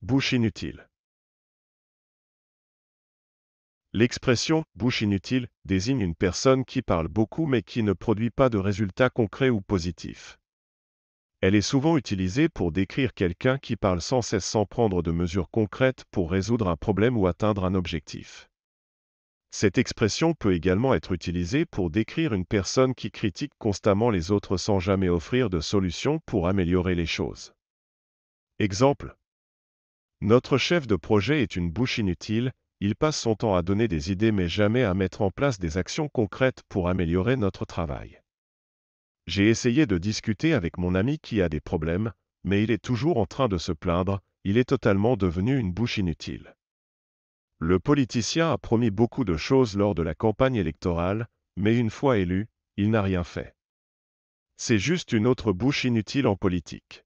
Bouche inutile. L'expression bouche inutile désigne une personne qui parle beaucoup mais qui ne produit pas de résultats concrets ou positifs. Elle est souvent utilisée pour décrire quelqu'un qui parle sans cesse sans prendre de mesures concrètes pour résoudre un problème ou atteindre un objectif. Cette expression peut également être utilisée pour décrire une personne qui critique constamment les autres sans jamais offrir de solution pour améliorer les choses. Exemple notre chef de projet est une bouche inutile, il passe son temps à donner des idées mais jamais à mettre en place des actions concrètes pour améliorer notre travail. J'ai essayé de discuter avec mon ami qui a des problèmes, mais il est toujours en train de se plaindre, il est totalement devenu une bouche inutile. Le politicien a promis beaucoup de choses lors de la campagne électorale, mais une fois élu, il n'a rien fait. C'est juste une autre bouche inutile en politique.